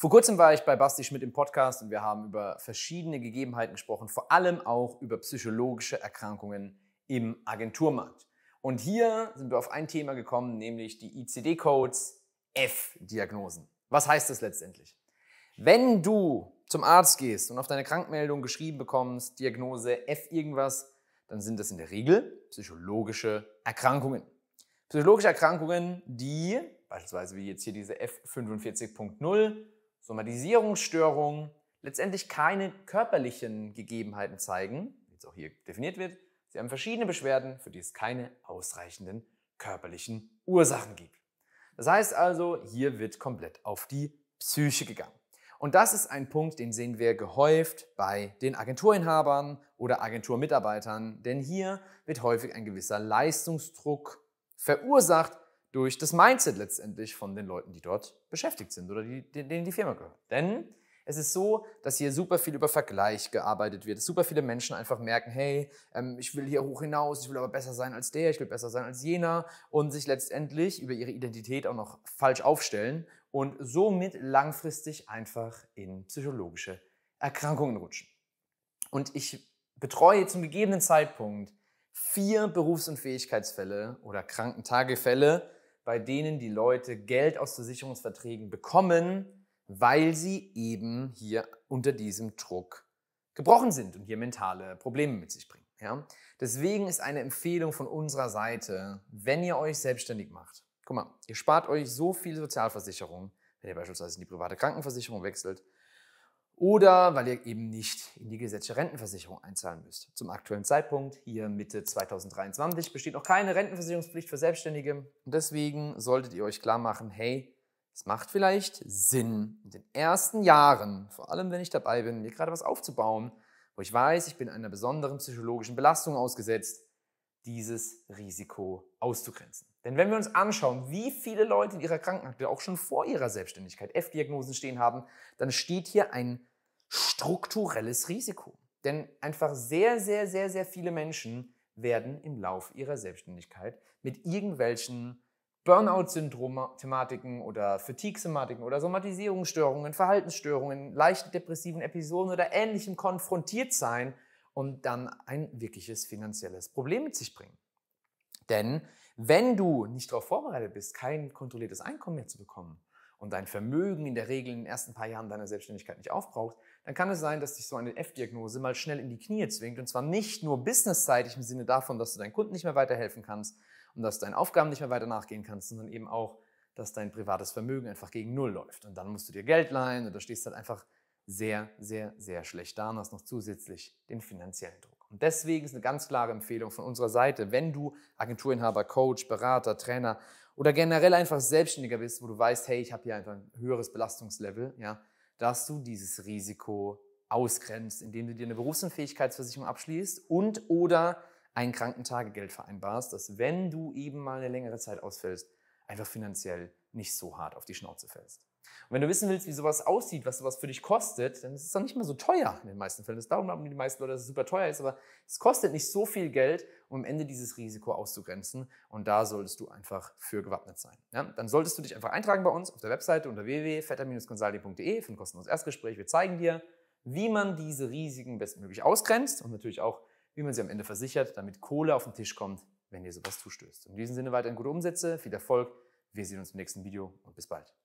Vor kurzem war ich bei Basti Schmidt im Podcast und wir haben über verschiedene Gegebenheiten gesprochen, vor allem auch über psychologische Erkrankungen im Agenturmarkt. Und hier sind wir auf ein Thema gekommen, nämlich die ICD-Codes F-Diagnosen. Was heißt das letztendlich? Wenn du zum Arzt gehst und auf deine Krankmeldung geschrieben bekommst, Diagnose F irgendwas, dann sind das in der Regel psychologische Erkrankungen. Psychologische Erkrankungen, die, beispielsweise wie jetzt hier diese F45.0, Somatisierungsstörungen letztendlich keine körperlichen Gegebenheiten zeigen, wie es auch hier definiert wird. Sie haben verschiedene Beschwerden, für die es keine ausreichenden körperlichen Ursachen gibt. Das heißt also, hier wird komplett auf die Psyche gegangen. Und das ist ein Punkt, den sehen wir gehäuft bei den Agenturinhabern oder Agenturmitarbeitern, denn hier wird häufig ein gewisser Leistungsdruck verursacht, durch das Mindset letztendlich von den Leuten, die dort beschäftigt sind oder die, denen die Firma gehört. Denn es ist so, dass hier super viel über Vergleich gearbeitet wird, dass super viele Menschen einfach merken, hey, ähm, ich will hier hoch hinaus, ich will aber besser sein als der, ich will besser sein als jener und sich letztendlich über ihre Identität auch noch falsch aufstellen und somit langfristig einfach in psychologische Erkrankungen rutschen. Und ich betreue zum gegebenen Zeitpunkt vier Berufsunfähigkeitsfälle oder Krankentagefälle bei denen die Leute Geld aus Versicherungsverträgen bekommen, weil sie eben hier unter diesem Druck gebrochen sind und hier mentale Probleme mit sich bringen. Ja? Deswegen ist eine Empfehlung von unserer Seite, wenn ihr euch selbstständig macht, guck mal, ihr spart euch so viel Sozialversicherung, wenn ihr beispielsweise in die private Krankenversicherung wechselt, oder weil ihr eben nicht in die gesetzliche Rentenversicherung einzahlen müsst. Zum aktuellen Zeitpunkt, hier Mitte 2023, besteht noch keine Rentenversicherungspflicht für Selbstständige. Und deswegen solltet ihr euch klar machen, hey, es macht vielleicht Sinn, in den ersten Jahren, vor allem wenn ich dabei bin, mir gerade was aufzubauen, wo ich weiß, ich bin einer besonderen psychologischen Belastung ausgesetzt, dieses Risiko auszugrenzen. Denn wenn wir uns anschauen, wie viele Leute in ihrer Krankenakte auch schon vor ihrer Selbstständigkeit F-Diagnosen stehen haben, dann steht hier ein strukturelles Risiko. Denn einfach sehr, sehr, sehr, sehr viele Menschen werden im Laufe ihrer Selbstständigkeit mit irgendwelchen Burnout-Syndrom-Thematiken oder Fatigue-Thematiken oder Somatisierungsstörungen, Verhaltensstörungen, leichten depressiven Episoden oder ähnlichem konfrontiert sein und dann ein wirkliches finanzielles Problem mit sich bringen. Denn wenn du nicht darauf vorbereitet bist, kein kontrolliertes Einkommen mehr zu bekommen, und dein Vermögen in der Regel in den ersten paar Jahren deiner Selbstständigkeit nicht aufbraucht, dann kann es sein, dass dich so eine F-Diagnose mal schnell in die Knie zwingt. Und zwar nicht nur businessseitig im Sinne davon, dass du deinen Kunden nicht mehr weiterhelfen kannst und dass du deinen Aufgaben nicht mehr weiter nachgehen kannst, sondern eben auch, dass dein privates Vermögen einfach gegen Null läuft. Und dann musst du dir Geld leihen oder stehst halt einfach sehr, sehr, sehr schlecht da und hast noch zusätzlich den finanziellen Druck. Und deswegen ist eine ganz klare Empfehlung von unserer Seite, wenn du Agenturinhaber, Coach, Berater, Trainer oder generell einfach selbstständiger bist, wo du weißt, hey, ich habe hier einfach ein höheres Belastungslevel, ja, dass du dieses Risiko ausgrenzt, indem du dir eine Berufsunfähigkeitsversicherung abschließt und oder ein Krankentagegeld vereinbarst, dass wenn du eben mal eine längere Zeit ausfällst, einfach finanziell nicht so hart auf die Schnauze fällst. Und wenn du wissen willst, wie sowas aussieht, was sowas für dich kostet, dann ist es doch nicht mal so teuer in den meisten Fällen. Das darum haben die meisten Leute, dass es super teuer ist, aber es kostet nicht so viel Geld, um am Ende dieses Risiko auszugrenzen. Und da solltest du einfach für gewappnet sein. Ja? Dann solltest du dich einfach eintragen bei uns auf der Webseite unter www.fetter-consulting.de für ein kostenloses Erstgespräch. Wir zeigen dir, wie man diese Risiken bestmöglich ausgrenzt und natürlich auch, wie man sie am Ende versichert, damit Kohle auf den Tisch kommt, wenn dir sowas zustößt. In diesem Sinne weiterhin gute Umsätze, viel Erfolg. Wir sehen uns im nächsten Video und bis bald.